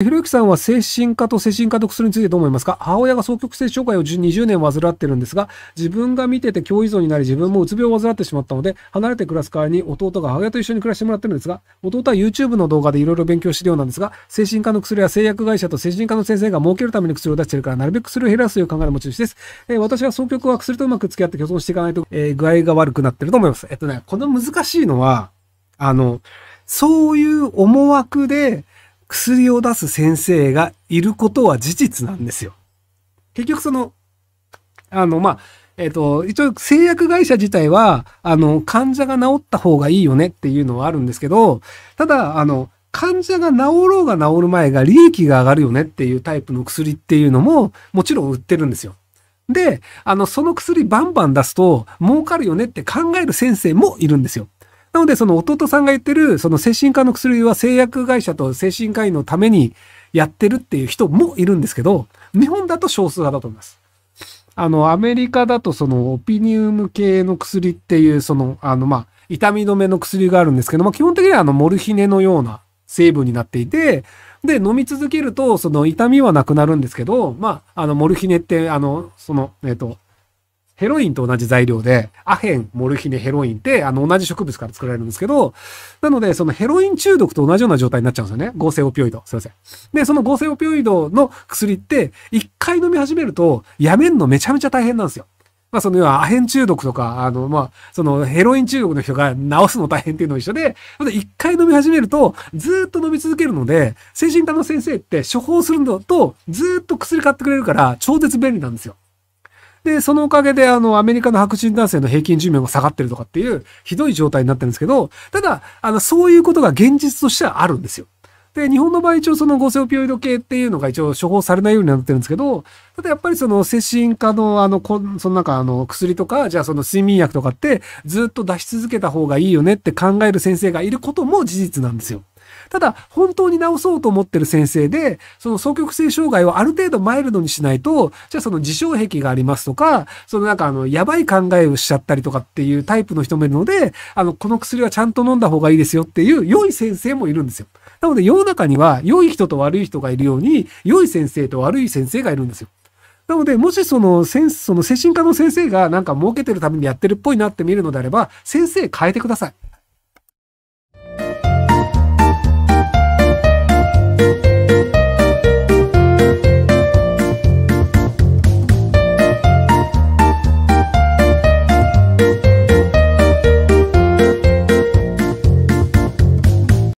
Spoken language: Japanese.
ひろゆきさんは精神科と精神科と薬についてどう思いますか母親が双極性障害を20年患ってるんですが、自分が見てて脅依存になり自分もうつ病を患ってしまったので、離れて暮らす代わりに弟が母親と一緒に暮らしてもらってるんですが、弟は YouTube の動画でいろいろ勉強してるようなんですが、精神科の薬や製薬会社と精神科の先生が儲けるために薬を出してるから、なるべく薬を減らすという考えの持ち主です。えー、私は双極は薬とうまく付き合って共存していかないと、えー、具合が悪くなってると思います。えっとね、この難しいのは、あの、そういう思惑で、薬を出す先生がいることは事実なんですよ。結局その、あの、まあ、えっ、ー、と、一応製薬会社自体は、あの、患者が治った方がいいよねっていうのはあるんですけど、ただ、あの、患者が治ろうが治る前が利益が上がるよねっていうタイプの薬っていうのも、もちろん売ってるんですよ。で、あの、その薬バンバン出すと儲かるよねって考える先生もいるんですよ。なので、その弟さんが言ってる、その精神科の薬は製薬会社と精神科医のためにやってるっていう人もいるんですけど、日本だと少数派だと思います。あの、アメリカだとそのオピニウム系の薬っていう、その、あの、まあ、痛み止めの薬があるんですけども、基本的にはあの、モルヒネのような成分になっていて、で、飲み続けると、その痛みはなくなるんですけど、まあ、あの、モルヒネって、あの、その、えっ、ー、と、ヘロインと同じ材料で、アヘン、モルヒネ、ヘロインって、あの、同じ植物から作られるんですけど、なので、そのヘロイン中毒と同じような状態になっちゃうんですよね。合成オピオイド。すいません。で、その合成オピオイドの薬って、一回飲み始めると、やめんのめちゃめちゃ大変なんですよ。まあ、その要はアヘン中毒とか、あの、まあ、そのヘロイン中毒の人が治すの大変っていうのも一緒で、一回飲み始めると、ずっと飲み続けるので、精神科の先生って処方するのと、ずっと薬買ってくれるから、超絶便利なんですよ。で、そのおかげで、あの、アメリカの白人男性の平均寿命が下がってるとかっていう、ひどい状態になってるんですけど、ただ、あの、そういうことが現実としてはあるんですよ。で、日本の場合一応その合成オピオイド系っていうのが一応処方されないようになってるんですけど、ただやっぱりその精神科のあの、こそのなんかあの薬とか、じゃあその睡眠薬とかってずっと出し続けた方がいいよねって考える先生がいることも事実なんですよ。ただ、本当に治そうと思ってる先生で、その双極性障害をある程度マイルドにしないと、じゃあその自傷癖がありますとか、そのなんかあの、やばい考えをしちゃったりとかっていうタイプの人もいるので、あの、この薬はちゃんと飲んだ方がいいですよっていう良い先生もいるんですよ。なので世の中には良い人と悪い人がいるように、良い先生と悪い先生がいるんですよ。なので、もしその、その精神科の先生がなんか儲けてるためにやってるっぽいなって見るのであれば、先生変えてください。